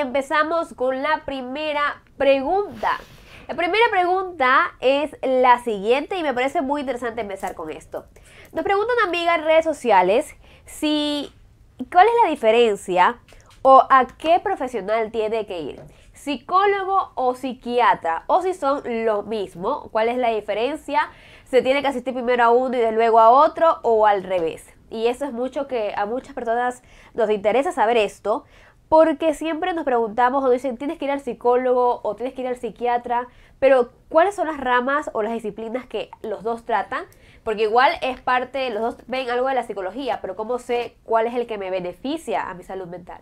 empezamos con la primera pregunta. La primera pregunta es la siguiente y me parece muy interesante empezar con esto. Nos preguntan amigas en redes sociales si cuál es la diferencia o a qué profesional tiene que ir. Psicólogo o psiquiatra o si son lo mismo, cuál es la diferencia, se tiene que asistir primero a uno y luego a otro o al revés. Y eso es mucho que a muchas personas nos interesa saber esto, porque siempre nos preguntamos o dicen, tienes que ir al psicólogo o tienes que ir al psiquiatra, pero ¿cuáles son las ramas o las disciplinas que los dos tratan? Porque igual es parte, los dos ven algo de la psicología, pero ¿cómo sé cuál es el que me beneficia a mi salud mental?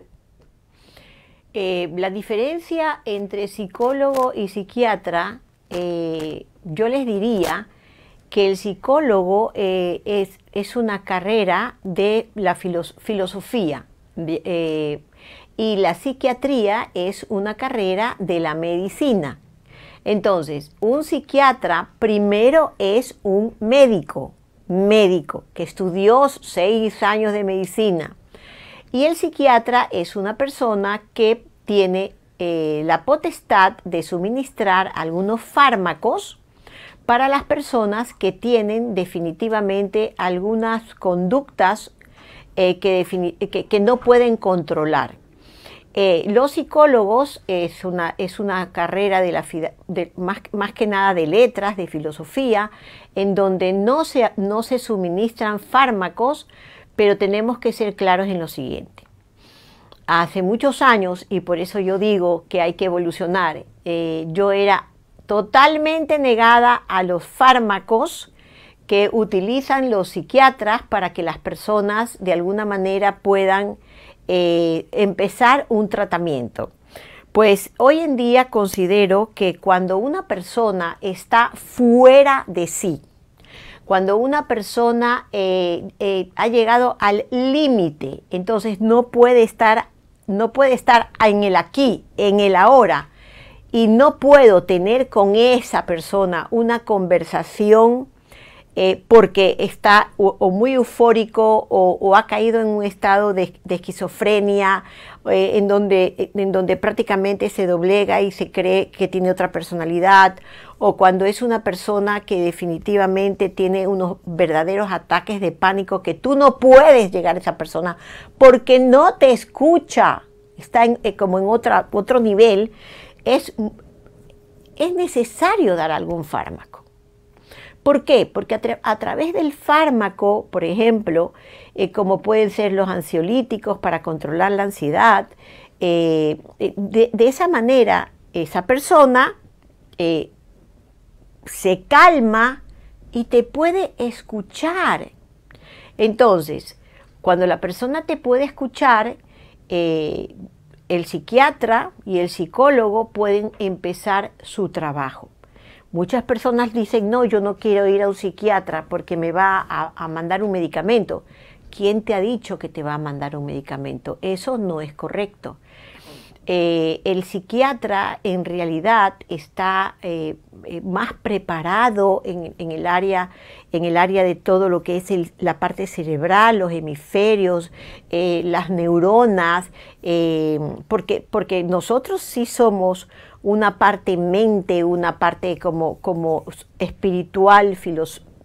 Eh, la diferencia entre psicólogo y psiquiatra, eh, yo les diría que el psicólogo eh, es, es, una carrera de la filosofía y la psiquiatría es una carrera de la medicina. Entonces, un psiquiatra primero es un médico, médico, que estudió seis años de medicina. Y el psiquiatra es una persona que tiene eh, la potestad de suministrar algunos fármacos para las personas que tienen definitivamente algunas conductas eh, que no pueden controlar, eh, los psicólogos es una, es una carrera de la, más, que nada de letras, de filosofía, en donde no se, no se suministran fármacos, pero tenemos que ser claros en lo siguiente. Hace muchos años, y por eso yo digo que hay que evolucionar, eh, yo era totalmente negada a los fármacos que utilizan los psiquiatras para que las personas de alguna manera puedan eh, empezar un tratamiento? Pues hoy en día considero que cuando una persona está fuera de sí, cuando una persona eh, eh, ha llegado al límite, entonces no puede estar, no puede estar en el aquí, en el ahora, y no puedo tener con esa persona una conversación eh, porque está o, muy eufórico o, ha caído en un estado de, esquizofrenia, eh, en, donde, eh, en donde prácticamente se doblega y se cree que tiene otra personalidad, o cuando es una persona que definitivamente tiene unos verdaderos ataques de pánico que tú no puedes llegar a esa persona porque no te escucha, está como en otro nivel, es, es necesario dar algún fármaco. ¿Por qué? Porque a, través del fármaco, por ejemplo, eh, como pueden ser los ansiolíticos para controlar la ansiedad, eh, eh, de, esa manera esa persona se calma y te puede escuchar. Entonces, cuando la persona te puede escuchar, el psiquiatra y el psicólogo pueden empezar su trabajo. Muchas personas dicen, no, yo no quiero ir a un psiquiatra porque me va a, mandar un medicamento. ¿Quién te ha dicho que te va a mandar un medicamento? Eso no es correcto. Eh, el psiquiatra en realidad está eh, eh, más preparado en, el área, en el área de todo lo que es la parte cerebral, los hemisferios, las neuronas, porque, porque nosotros sí somos una parte mente, una parte como, como espiritual,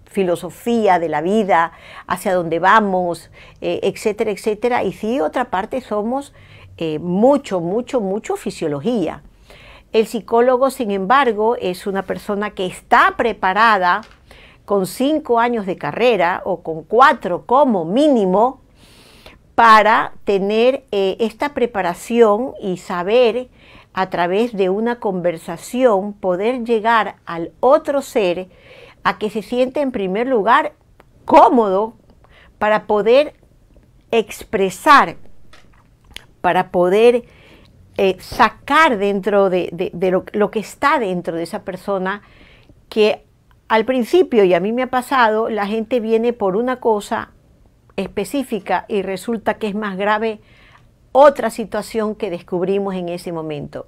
filosofía de la vida, hacia dónde vamos, eh, etcétera, etcétera. Y sí, otra parte somos eh, mucho, mucho, mucho fisiología. El psicólogo, sin embargo, es una persona que está preparada con cinco años de carrera o con cuatro como mínimo para tener eh, esta preparación y saber a través de una conversación poder llegar al otro ser a que se siente en primer lugar cómodo para poder expresar, para poder eh, sacar dentro de, lo, que está dentro de esa persona que al principio, y a mí me ha pasado, la gente viene por una cosa específica y resulta que es más grave otra situación que descubrimos en ese momento.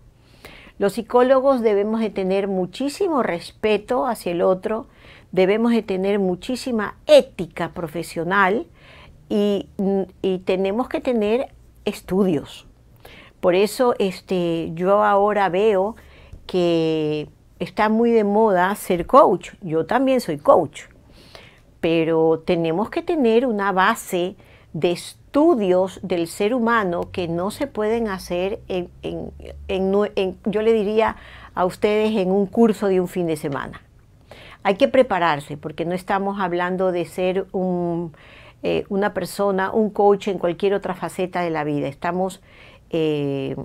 Los psicólogos debemos de tener muchísimo respeto hacia el otro, debemos de tener muchísima ética profesional y, tenemos que tener estudios. Por eso este, yo ahora veo que está muy de moda ser coach. Yo también soy coach, pero tenemos que tener una base de estudios estudios del ser humano que no se pueden hacer en, yo le diría a ustedes, en un curso de un fin de semana. Hay que prepararse porque no estamos hablando de ser eh, una persona, un coach en cualquier otra faceta de la vida. Eh,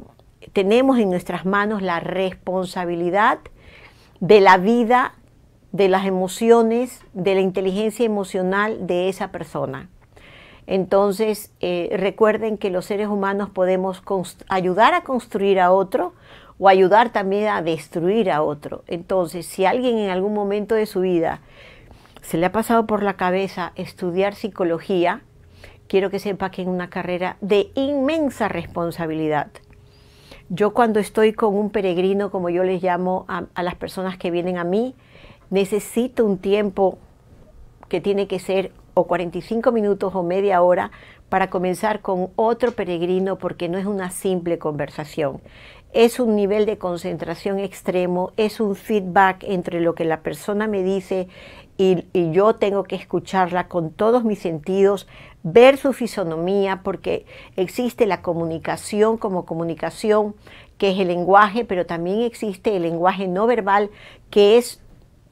tenemos en nuestras manos la responsabilidad de la vida, de las emociones, de la inteligencia emocional de esa persona. Entonces, eh, recuerden que los seres humanos podemos ayudar a construir a otro o ayudar también a destruir a otro. Entonces, si alguien en algún momento de su vida se le ha pasado por la cabeza estudiar psicología, quiero que se que es una carrera de inmensa responsabilidad. Yo cuando estoy con un peregrino, como yo les llamo a las personas que vienen a mí, necesito un tiempo que tiene que ser o 45 minutos o media hora para comenzar con otro peregrino porque no es una simple conversación. Es un nivel de concentración extremo, es un feedback entre lo que la persona me dice y, y yo tengo que escucharla con todos mis sentidos, ver su fisonomía porque existe la comunicación como comunicación que es el lenguaje, pero también existe el lenguaje no verbal, que es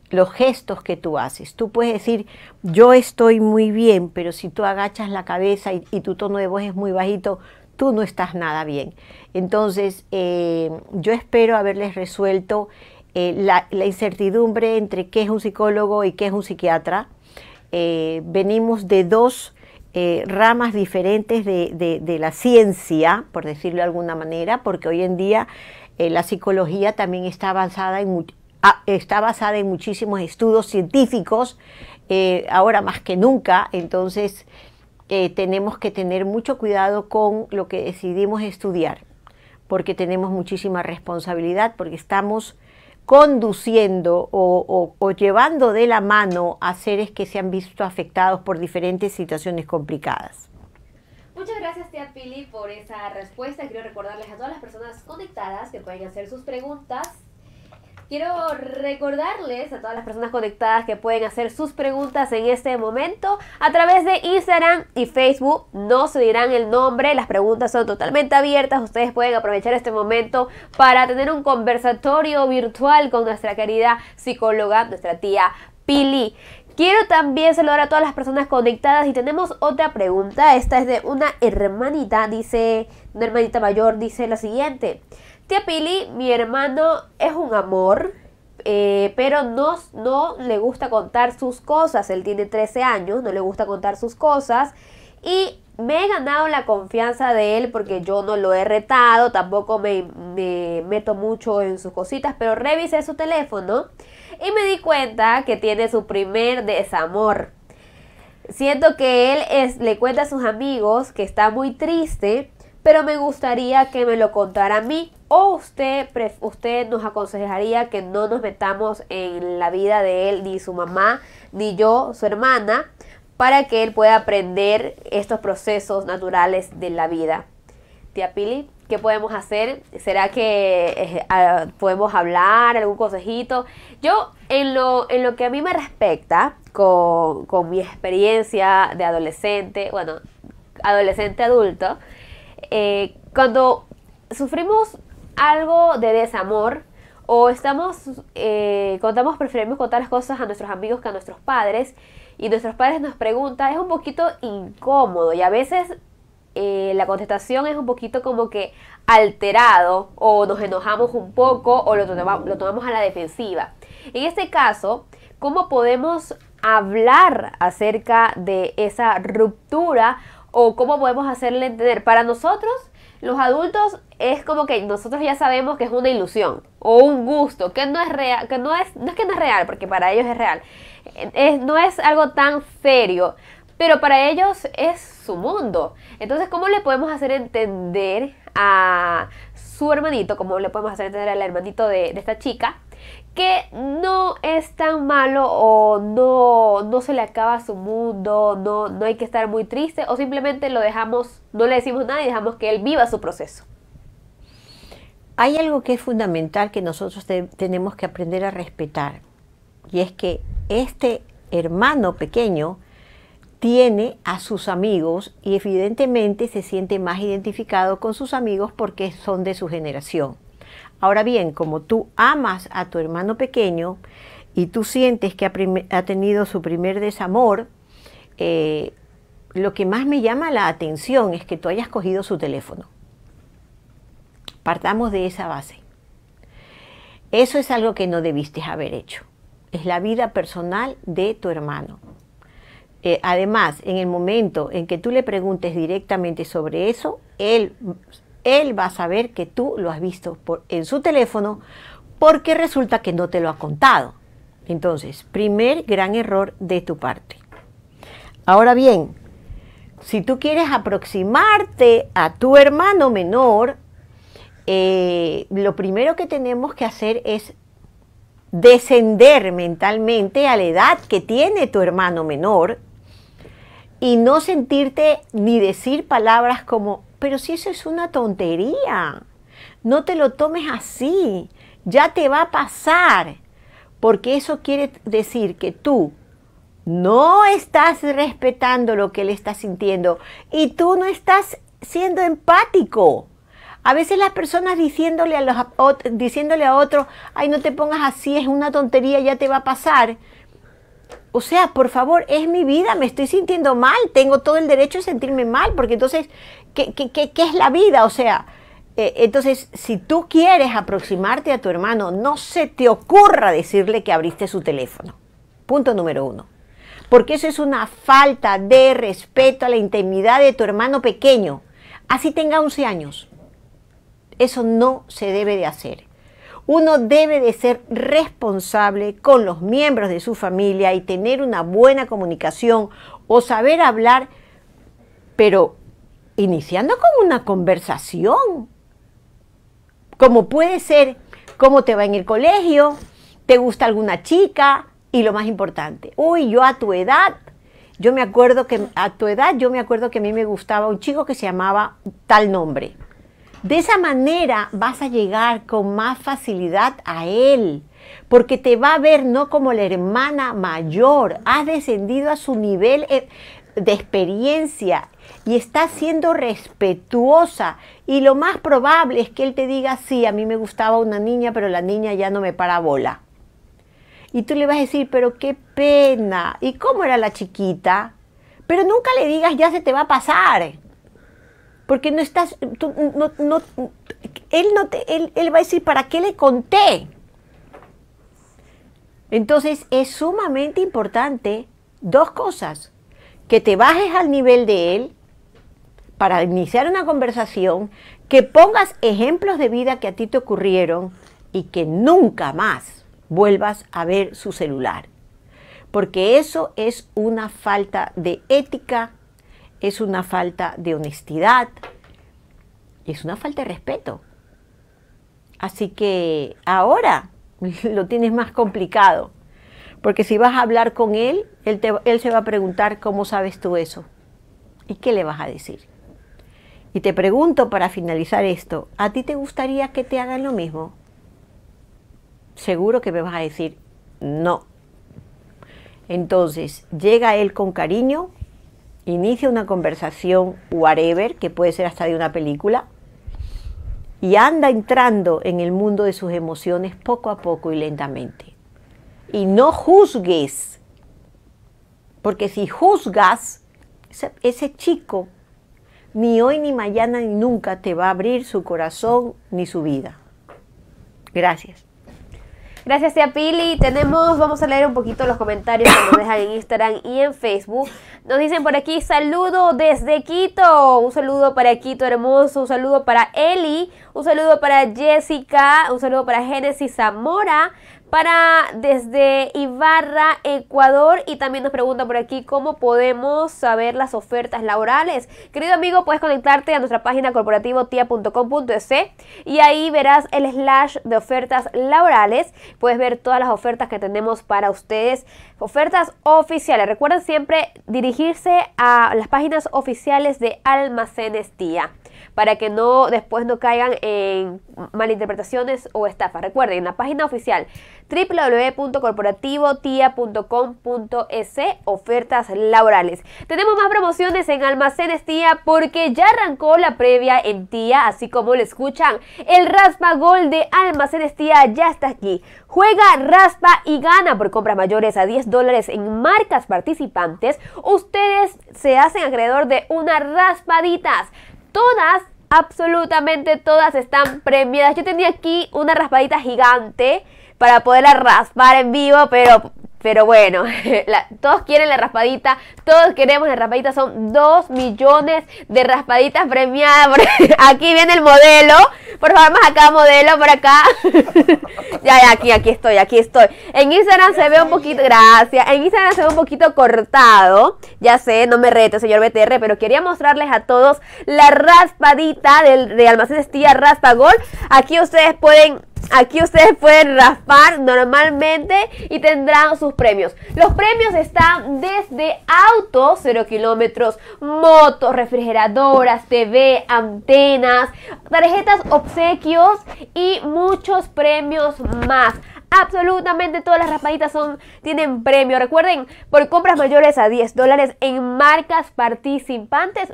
los gestos que tú haces. Tú puedes decir, yo estoy muy bien, pero si tú agachas la cabeza y, tu tono de voz es muy bajito, tú no estás nada bien. Entonces, eh, yo espero haberles resuelto eh, la, incertidumbre entre qué es un psicólogo y qué es un psiquiatra. Eh, venimos de dos ramas diferentes de, la ciencia, por decirlo de alguna manera, porque hoy en día la psicología también está avanzada en, Ah, está basada en muchísimos estudios científicos, eh, ahora más que nunca, entonces eh, tenemos que tener mucho cuidado con lo que decidimos estudiar, porque tenemos muchísima responsabilidad, porque estamos conduciendo o, llevando de la mano a seres que se han visto afectados por diferentes situaciones complicadas. Muchas gracias, tía Pili, por esa respuesta. Quiero recordarles a todas las personas conectadas que pueden hacer sus preguntas Quiero recordarles a todas las personas conectadas que pueden hacer sus preguntas en este momento a través de Instagram y Facebook. No se dirán el nombre, las preguntas son totalmente abiertas. Ustedes pueden aprovechar este momento para tener un conversatorio virtual con nuestra querida psicóloga, nuestra tía Pili. Quiero también saludar a todas las personas conectadas y tenemos otra pregunta. Esta es de una hermanita, dice, una hermanita mayor, dice la siguiente. Tía Pili, mi hermano es un amor, eh, pero no, no le gusta contar sus cosas. Él tiene 13 años, no le gusta contar sus cosas. Y me he ganado la confianza de él porque yo no lo he retado, tampoco me, meto mucho en sus cositas, pero revisé su teléfono y me di cuenta que tiene su primer desamor. Siento que él es, le cuenta a sus amigos que está muy triste pero me gustaría que me lo contara a mí o usted, usted nos aconsejaría que no nos metamos en la vida de él, ni su mamá, ni yo, su hermana, para que él pueda aprender estos procesos naturales de la vida. Tía Pili, ¿qué podemos hacer? ¿Será que eh, ah, podemos hablar, algún consejito? Yo, en lo, que a mí me respecta, con, con mi experiencia de adolescente, bueno, adolescente adulto, eh, cuando sufrimos algo de desamor o estamos, eh, contamos, preferimos contar las cosas a nuestros amigos que a nuestros padres y nuestros padres nos preguntan, es un poquito incómodo y a veces eh, la contestación es un poquito como que alterado o nos enojamos un poco o lo, lo tomamos a la defensiva. En este caso, ¿cómo podemos hablar acerca de esa ruptura o cómo podemos hacerle entender. Para nosotros, los adultos, es como que nosotros ya sabemos que es una ilusión o un gusto, que no es real, que no es, no es que no es real, porque para ellos es real, es, no es algo tan serio, pero para ellos es su mundo. Entonces, ¿cómo le podemos hacer entender a su hermanito, cómo le podemos hacer entender al hermanito de, de esta chica? que no es tan malo o no, se le acaba su mundo, no, hay que estar muy triste o simplemente lo dejamos, no le decimos nada y dejamos que él viva su proceso. Hay algo que es fundamental que nosotros tenemos que aprender a respetar y es que este hermano pequeño tiene a sus amigos y evidentemente se siente más identificado con sus amigos porque son de su generación. Ahora bien, como tú amas a tu hermano pequeño y tú sientes que ha, tenido su primer desamor, eh, lo que más me llama la atención es que tú hayas cogido su teléfono. Partamos de esa base. Eso es algo que no debiste haber hecho. Es la vida personal de tu hermano. Eh, además, en el momento en que tú le preguntes directamente sobre eso, él él va a saber que tú lo has visto en su teléfono porque resulta que no te lo ha contado. Entonces, primer gran error de tu parte. Ahora bien, si tú quieres aproximarte a tu hermano menor, eh, lo primero que tenemos que hacer es descender mentalmente a la edad que tiene tu hermano menor y no sentirte ni decir palabras como pero si eso es una tontería, no te lo tomes así, ya te va a pasar, porque eso quiere decir que tú no estás respetando lo que él está sintiendo y tú no estás siendo empático. A veces las personas diciéndole a, los, diciéndole a otro, ay, no te pongas así, es una tontería, ya te va a pasar. O sea, por favor, es mi vida, me estoy sintiendo mal, tengo todo el derecho a sentirme mal, porque entonces ¿Qué, es la vida? O sea, eh, entonces, si tú quieres aproximarte a tu hermano, no se te ocurra decirle que abriste su teléfono. Punto número uno. Porque eso es una falta de respeto a la intimidad de tu hermano pequeño. Así tenga 11 años. Eso no se debe de hacer. Uno debe de ser responsable con los miembros de su familia y tener una buena comunicación o saber hablar, pero iniciando con una conversación, como puede ser cómo te va en el colegio, te gusta alguna chica y lo más importante, uy, yo a tu edad, yo me acuerdo que a tu edad yo me acuerdo que a mí me gustaba un chico que se llamaba tal nombre. De esa manera vas a llegar con más facilidad a él, porque te va a ver no como la hermana mayor, has descendido a su nivel eh, de experiencia y está siendo respetuosa. Y lo más probable es que él te diga, sí, a mí me gustaba una niña, pero la niña ya no me para bola. Y tú le vas a decir, pero qué pena. ¿Y cómo era la chiquita? Pero nunca le digas, ya se te va a pasar. Porque no estás, tú, no, él, no te, él, él va a decir, ¿para qué le conté? Entonces es sumamente importante dos cosas que te bajes al nivel de él para iniciar una conversación, que pongas ejemplos de vida que a ti te ocurrieron y que nunca más vuelvas a ver su celular. Porque eso es una falta de ética, es una falta de honestidad, es una falta de respeto. Así que ahora lo tienes más complicado porque si vas a hablar con él, él, se va a preguntar cómo sabes tú eso y qué le vas a decir. Y te pregunto para finalizar esto, ¿a ti te gustaría que te hagan lo mismo? Seguro que me vas a decir, no. Entonces, llega él con cariño, inicia una conversación, whatever, que puede ser hasta de una película, y anda entrando en el mundo de sus emociones poco a poco y lentamente y no juzgues. Porque si juzgas, ese, chico ni hoy, ni mañana, ni nunca te va a abrir su corazón ni su vida. Gracias. Gracias, a Pili. Tenemos, vamos a leer un poquito los comentarios que nos dejan en Instagram y en Facebook. Nos dicen por aquí, saludo desde Quito. Un saludo para Quito hermoso. Un saludo para Eli. Un saludo para Jessica. Un saludo para Genesis Zamora para desde Ibarra, Ecuador. Y también nos pregunta por aquí cómo podemos saber las ofertas laborales. Querido amigo, puedes conectarte a nuestra página corporativa y ahí verás el slash de ofertas laborales. Puedes ver todas las ofertas que tenemos para ustedes. Ofertas oficiales. Recuerden siempre dirigirse a las páginas oficiales de Almacenes Tía para que no después no caigan en malinterpretaciones o estafas. Recuerden, en la página oficial www.corporativotia.com.es ofertas laborales. Tenemos más promociones en Almacenes Tía porque ya arrancó la previa en Tía, así como lo escuchan. El Raspa Gol de Almacenes Tía ya está aquí. Juega, raspa y gana por compras mayores a 10 dólares en marcas participantes. Ustedes se hacen acreedor de unas raspaditas todas, absolutamente todas están premiadas. Yo tenía aquí una raspadita gigante para poderla raspar en vivo, pero pero bueno, todos quieren la raspadita, todos queremos la raspadita, son 2 millones de raspaditas premiadas. aquí viene el modelo, por favor, más acá modelo, por acá. ya, ya, aquí, aquí estoy, aquí estoy. En Instagram se ve un poquito, gracias, en Instagram se ve un poquito cortado, ya sé, no me reto, señor BTR, pero quería mostrarles a todos la raspadita del, de almacén Tía Raspa Gold. Aquí ustedes pueden Aquí ustedes pueden raspar normalmente y tendrán sus premios. Los premios están desde autos, 0 kilómetros, motos, refrigeradoras, TV, antenas, tarjetas obsequios y muchos premios más. Absolutamente todas las raspaditas son, tienen premio. Recuerden, por compras mayores a 10 dólares en marcas participantes,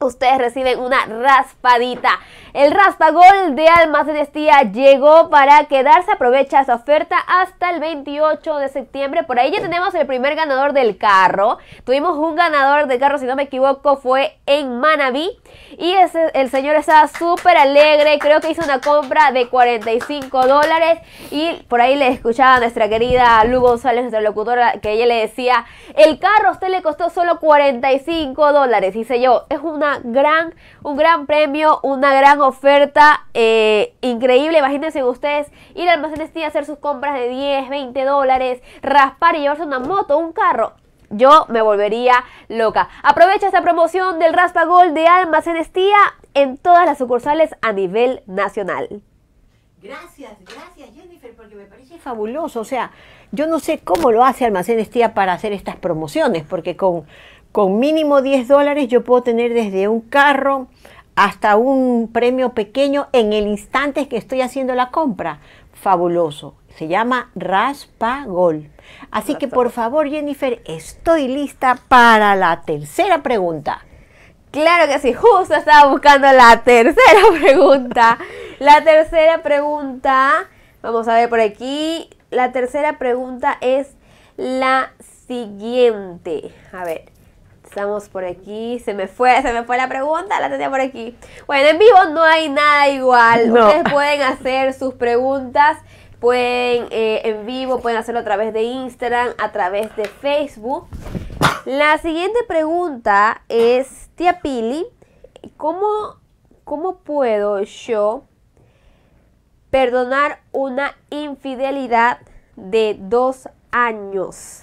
ustedes reciben una raspadita. El raspagol de Almacenestía llegó para quedarse, aprovecha esa oferta hasta el 28 de septiembre. Por ahí ya tenemos el primer ganador del carro. Tuvimos un ganador de carro, si no me equivoco, fue en Manaví, Y el señor estaba súper alegre, creo que hizo una compra de 45 dólares. Y por ahí le escuchaba a nuestra querida Lu González, nuestra locutora, que ella le decía, el carro a usted le costó solo 45 dólares. Y yo, es una gran, un gran premio, una gran oferta eh, increíble. Imagínense ustedes ir al almacén Tía a hacer sus compras de 10, 20 dólares, raspar y llevarse una moto, un carro. Yo me volvería loca. Aprovecha esta promoción del Raspa Gold de Almacenes Tía en todas las sucursales a nivel nacional. Gracias, gracias Jennifer, porque me parece fabuloso. O sea, yo no sé cómo lo hace Almacenes Tía para hacer estas promociones, porque con, con mínimo 10 dólares yo puedo tener desde un carro hasta un premio pequeño en el instante que estoy haciendo la compra. Fabuloso. Se llama Raspagol. Así que por favor, Jennifer, estoy lista para la tercera pregunta. Claro que sí, justo estaba buscando la tercera pregunta. La tercera pregunta, vamos a ver por aquí. La tercera pregunta es la siguiente. A ver, Estamos por aquí. Se me fue, se me fue la pregunta, la tenía por aquí. Bueno, en vivo no hay nada igual. Ustedes pueden hacer sus preguntas. Pueden eh, en vivo, pueden hacerlo a través de Instagram, a través de Facebook. La siguiente pregunta es, tía Pili, ¿cómo, cómo puedo yo perdonar una infidelidad de dos años?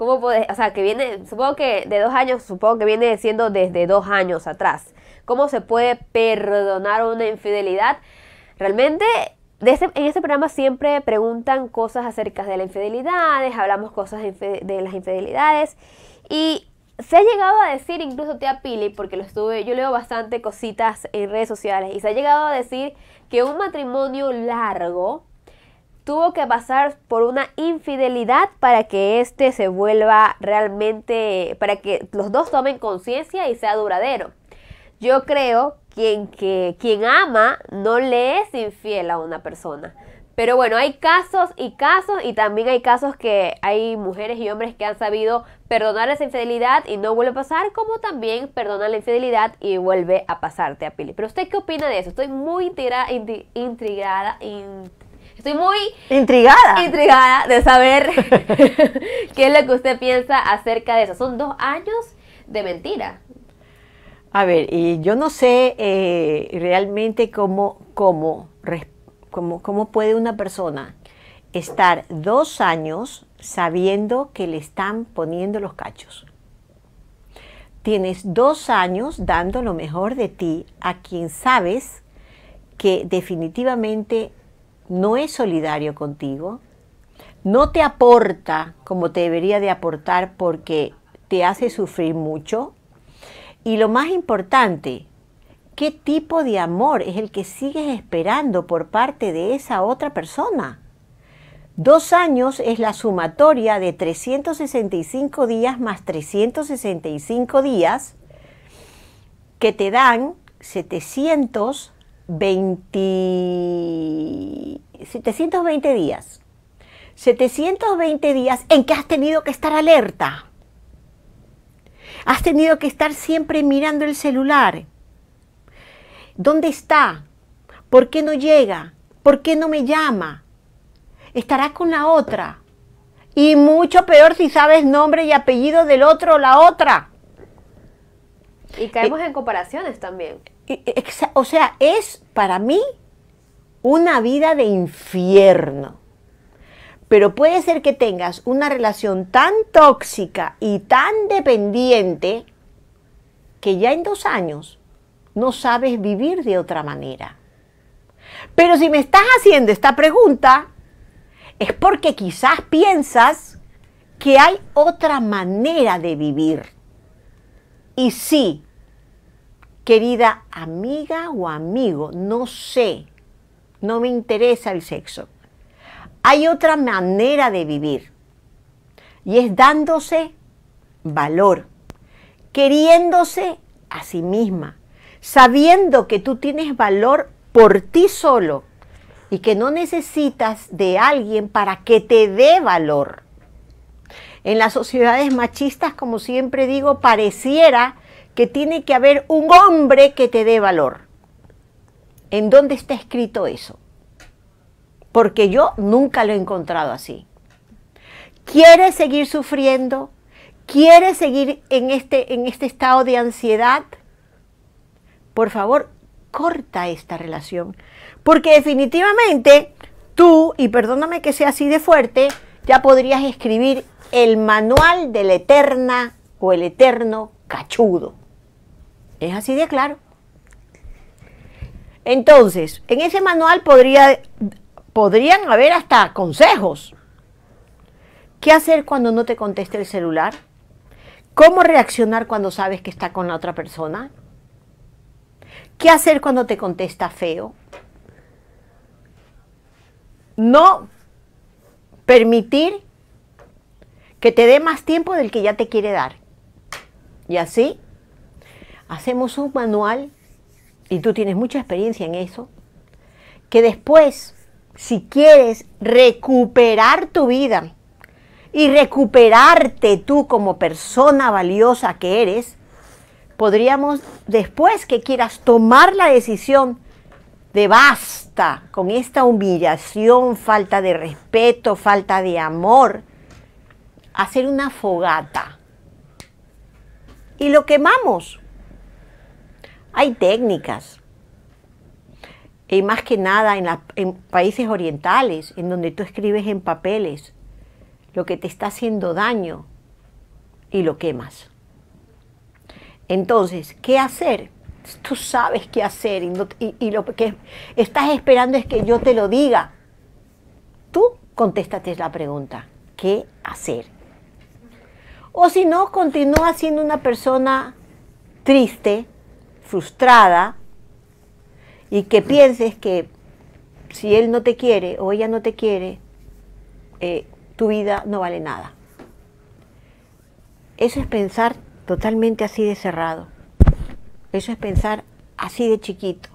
¿Cómo o sea, que viene, supongo que de dos años, supongo que viene siendo desde dos años atrás? ¿Cómo se puede perdonar una infidelidad? Realmente este, en este programa siempre preguntan cosas acerca de las infidelidades, hablamos cosas de, las infidelidades y se ha llegado a decir, incluso tía Pili, porque lo estuve, yo leo bastante cositas en redes sociales y se ha llegado a decir que un matrimonio largo tuvo que pasar por una infidelidad para que este se vuelva realmente, para que los dos tomen conciencia y sea duradero. Yo creo quien que quien ama no le es infiel a una persona. Pero bueno, hay casos y casos y también hay casos que hay mujeres y hombres que han sabido perdonar esa infidelidad y no vuelve a pasar, como también perdonar la infidelidad y vuelve a pasarte a Pili. Pero usted qué opina de eso? Estoy muy intrigada, intrigada, intrigada Estoy muy intrigada. Intrigada de saber qué es lo que usted piensa acerca de eso. Son dos años de mentira. A ver, y yo no sé eh, realmente cómo, cómo, cómo puede una persona estar dos años sabiendo que le están poniendo los cachos. Tienes dos años dando lo mejor de ti a quien sabes que definitivamente no es solidario contigo, no te aporta como te debería de aportar porque te hace sufrir mucho. Y lo más importante, ¿qué tipo de amor es el que sigues esperando por parte de esa otra persona? Dos años es la sumatoria de 365 días más 365 días que te dan 700 720 días. 720 días en que has tenido que estar alerta. Has tenido que estar siempre mirando el celular. ¿Dónde está? ¿Por qué no llega? ¿Por qué no me llama? Estará con la otra. Y mucho peor si sabes nombre y apellido del otro o la otra. Y caemos eh, en comparaciones también. E, e, o sea, es para mí una vida de infierno. Pero puede ser que tengas una relación tan tóxica y tan dependiente que ya en dos años no sabes vivir de otra manera. Pero si me estás haciendo esta pregunta, es porque quizás piensas que hay otra manera de vivir. Y sí, Querida amiga o amigo, no sé, no me interesa el sexo. Hay otra manera de vivir y es dándose valor, queriéndose a sí misma, sabiendo que tú tienes valor por ti solo y que no necesitas de alguien para que te dé valor. En las sociedades machistas, como siempre digo, pareciera que tiene que haber un hombre que te dé valor. ¿En dónde está escrito eso? Porque yo nunca lo he encontrado así. ¿Quieres seguir sufriendo? ¿Quieres seguir en este, en este estado de ansiedad? Por favor, corta esta relación. Porque definitivamente tú, y perdóname que sea así de fuerte, ya podrías escribir el manual de la eterna o el eterno cachudo. Es así de claro. Entonces, en ese manual podría, podrían haber hasta consejos. ¿Qué hacer cuando no te conteste el celular? ¿Cómo reaccionar cuando sabes que está con la otra persona? ¿Qué hacer cuando te contesta feo? No permitir que te dé más tiempo del que ya te quiere dar. Y así hacemos un manual, y tú tienes mucha experiencia en eso, que después, si quieres recuperar tu vida y recuperarte tú como persona valiosa que eres, podríamos, después que quieras tomar la decisión de basta con esta humillación, falta de respeto, falta de amor, hacer una fogata. Y lo quemamos. Hay técnicas. Y más que nada en, países orientales, en donde tú escribes en papeles lo que te está haciendo daño y lo quemas. Entonces, ¿qué hacer? Tú sabes qué hacer y, y lo que estás esperando es que yo te lo diga. Tú contéstate la pregunta, ¿qué hacer? O si no, continúa siendo una persona triste, frustrada y que pienses que si él no te quiere o ella no te quiere, eh, tu vida no vale nada. Eso es pensar totalmente así de cerrado. Eso es pensar así de chiquito.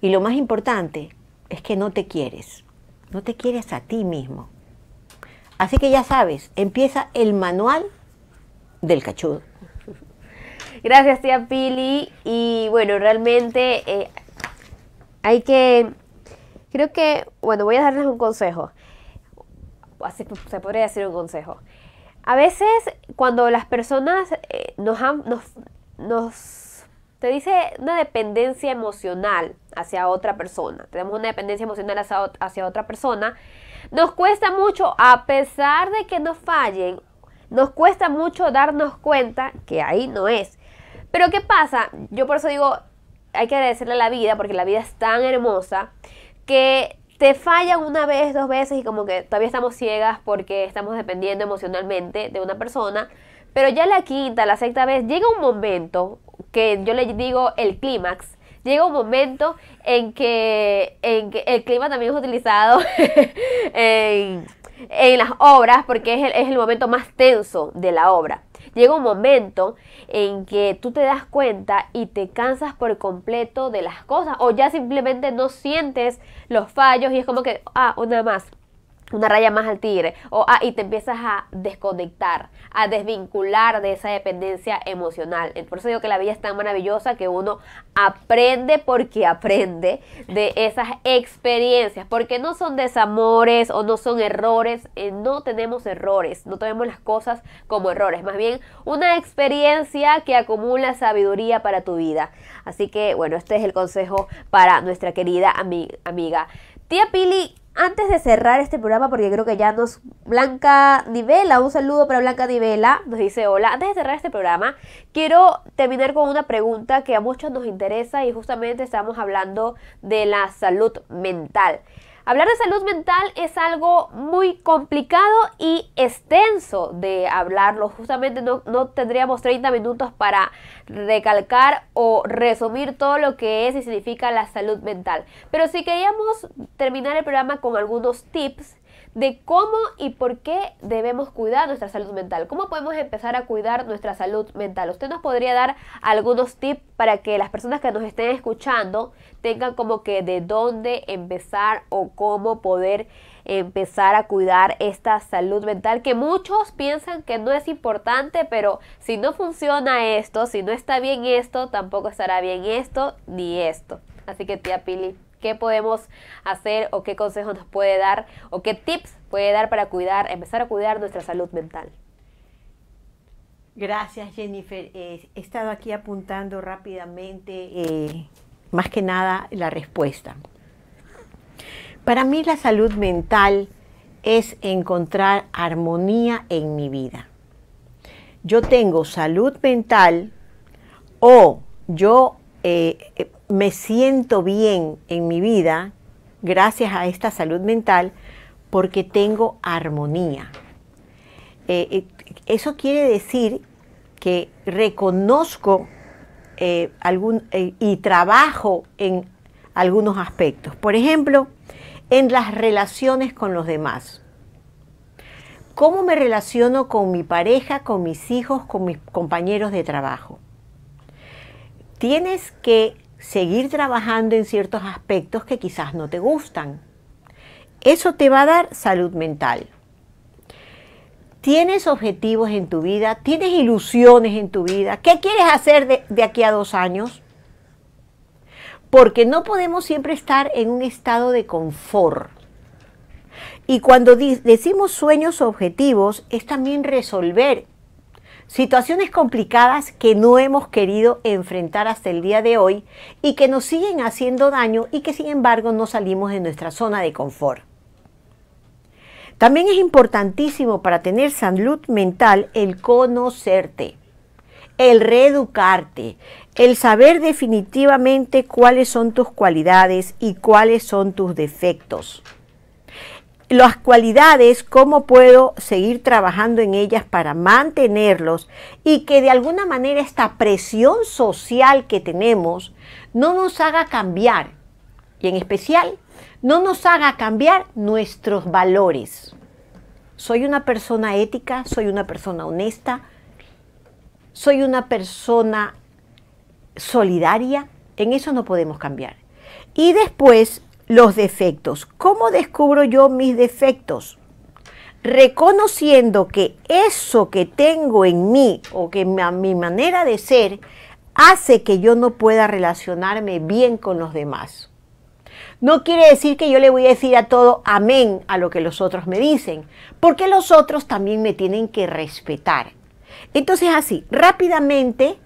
Y lo más importante es que no te quieres. No te quieres a ti mismo. Así que ya sabes, empieza el manual del cachudo. Gracias, tía Pili. Y bueno, realmente eh, hay que. Creo que. Bueno, voy a darles un consejo. Así se podría decir un consejo. A veces, cuando las personas eh, nos, nos, Te dice una dependencia emocional hacia otra persona. Tenemos una dependencia emocional hacia otra persona. Nos cuesta mucho, a pesar de que nos fallen nos cuesta mucho darnos cuenta que ahí no es. Pero ¿qué pasa? Yo por eso digo, hay que agradecerle a la vida, porque la vida es tan hermosa, que te fallan una vez, dos veces y como que todavía estamos ciegas porque estamos dependiendo emocionalmente de una persona. Pero ya la quinta, la sexta vez, llega un momento que yo le digo el clímax. Llega un momento en que, en el clima también es utilizado en, las obras porque es el momento más tenso de la obra. Llega un momento en que tú te das cuenta y te cansas por completo de las cosas o ya simplemente no sientes los fallos y es como que, ah, una más, una raya más al tigre, o, ah, y te empiezas a desconectar, a desvincular de esa dependencia emocional. Eh, por eso digo que la vida es tan maravillosa que uno aprende porque aprende de esas experiencias, porque no son desamores o no son errores, eh, no tenemos errores, no tenemos las cosas como errores, más bien una experiencia que acumula sabiduría para tu vida. Así que bueno, este es el consejo para nuestra querida amiga. Tía Pili, antes de cerrar este programa, porque creo que ya nos. Blanca Nivela, un saludo para Blanca Nivela, nos dice hola. Antes de cerrar este programa, quiero terminar con una pregunta que a muchos nos interesa y justamente estamos hablando de la salud mental. Hablar de salud mental es algo muy complicado y extenso de hablarlo. Justamente no, tendríamos 30 minutos para recalcar o resumir todo lo que es y significa la salud mental. Pero si queríamos terminar el programa con algunos tips de cómo y por qué debemos cuidar nuestra salud mental. ¿Cómo podemos empezar a cuidar nuestra salud mental? Usted nos podría dar algunos tips para que las personas que nos estén escuchando tengan como que de dónde empezar o cómo poder empezar a cuidar esta salud mental que muchos piensan que no es importante, pero si no funciona esto, si no está bien esto, tampoco estará bien esto ni esto. Así que tía Pili, qué podemos hacer o qué consejos nos puede dar o qué tips puede dar para cuidar, empezar a cuidar nuestra salud mental. Gracias Jennifer. he estado aquí apuntando rápidamente, eh, más que nada, la respuesta. Para mí la salud mental es encontrar armonía en mi vida. Yo tengo salud mental o yo eh, eh, me siento bien en mi vida gracias a esta salud mental porque tengo armonía. Eh, eh, eso quiere decir que reconozco eh, algún, y trabajo en algunos aspectos. Por ejemplo, en las relaciones con los demás. ¿Cómo me relaciono con mi pareja, con mis hijos, con mis compañeros de trabajo? Tienes que seguir trabajando en ciertos aspectos que quizás no te gustan. Eso te va a dar salud mental. ¿Tienes objetivos en tu vida? ¿Tienes ilusiones en tu vida? ¿Qué quieres hacer de, aquí a dos años? Porque no podemos siempre estar en un estado de confort. Y cuando decimos sueños objetivos, es también resolver situaciones complicadas que no hemos querido enfrentar hasta el día de hoy y que nos siguen haciendo daño y que sin embargo no salimos de nuestra zona de confort. También es importantísimo para tener salud mental el conocerte, el reeducarte, el saber definitivamente cuáles son tus cualidades y cuáles son tus defectos las cualidades, cómo puedo seguir trabajando en ellas para mantenerlos y que de alguna manera esta presión social que tenemos no nos haga cambiar, y en especial no nos haga cambiar nuestros valores. Soy una persona ética, soy una persona honesta, soy una persona solidaria, en eso no podemos cambiar. Y después los defectos. ¿Cómo descubro yo mis defectos? Reconociendo que eso que tengo en mí o que mi, mi manera de ser hace que yo no pueda relacionarme bien con los demás. No quiere decir que yo le voy a decir a todo amén a lo que los otros me dicen, porque los otros también me tienen que respetar. Entonces así, rápidamente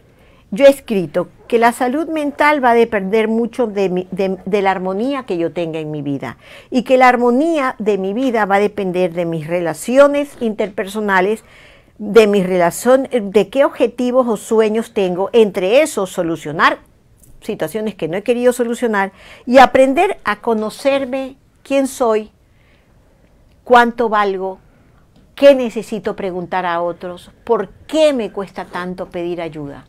yo he escrito que la salud mental va a depender mucho de, la armonía que yo tenga en mi vida y que la armonía de mi vida va a depender de mis relaciones interpersonales, de mi relación, de qué objetivos o sueños tengo, entre esos solucionar situaciones que no he querido solucionar y aprender a conocerme quién soy, cuánto valgo, qué necesito preguntar a otros, por qué me cuesta tanto pedir ayuda.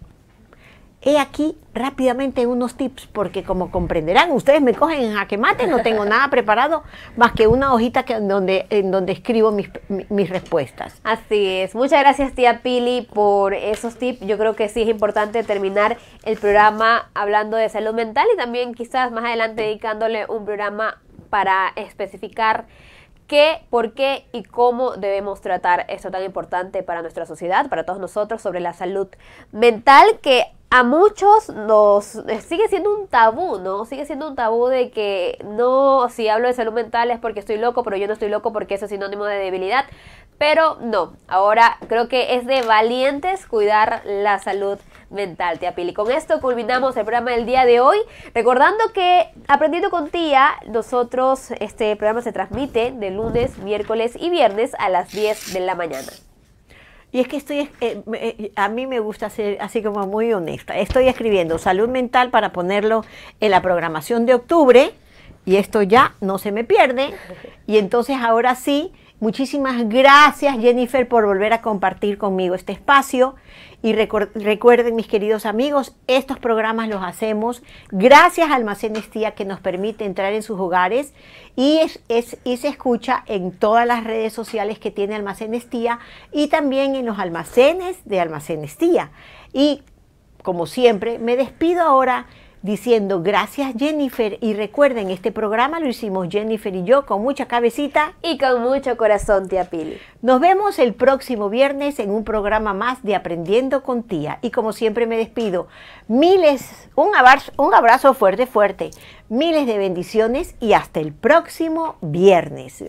He aquí rápidamente unos tips, porque como comprenderán, ustedes me cogen a que mate, no tengo nada preparado más que una hojita que, en, donde, en donde escribo mis, mis respuestas. Así es. Muchas gracias, tía Pili, por esos tips. Yo creo que sí es importante terminar el programa hablando de salud mental y también quizás más adelante dedicándole un programa para especificar qué, por qué y cómo debemos tratar esto tan importante para nuestra sociedad, para todos nosotros, sobre la salud mental, que a muchos nos eh, sigue siendo un tabú, ¿no? Sigue siendo un tabú de que no, si hablo de salud mental es porque estoy loco, pero yo no estoy loco porque eso es sinónimo de debilidad. Pero no, ahora creo que es de valientes cuidar la salud mental, tía Pili. Con esto culminamos el programa del día de hoy. Recordando que Aprendiendo con Tía, nosotros, este programa se transmite de lunes, miércoles y viernes a las 10 de la mañana. Y es que estoy, eh, eh, a mí me gusta ser así como muy honesta. Estoy escribiendo salud mental para ponerlo en la programación de octubre y esto ya no se me pierde. Y entonces ahora sí, muchísimas gracias Jennifer por volver a compartir conmigo este espacio y recuerden, mis queridos amigos, estos programas los hacemos gracias a Almacenes que nos permite entrar en sus hogares y, se escucha en todas las redes sociales que tiene Almacenes Tía y también en los almacenes de Almacenes Tía. Y como siempre, me despido ahora diciendo gracias Jennifer y recuerden, este programa lo hicimos Jennifer y yo con mucha cabecita y con mucho corazón, tía Pili. Nos vemos el próximo viernes en un programa más de Aprendiendo con tía y como siempre me despido, miles, un abrazo, un abrazo fuerte, fuerte, miles de bendiciones y hasta el próximo viernes.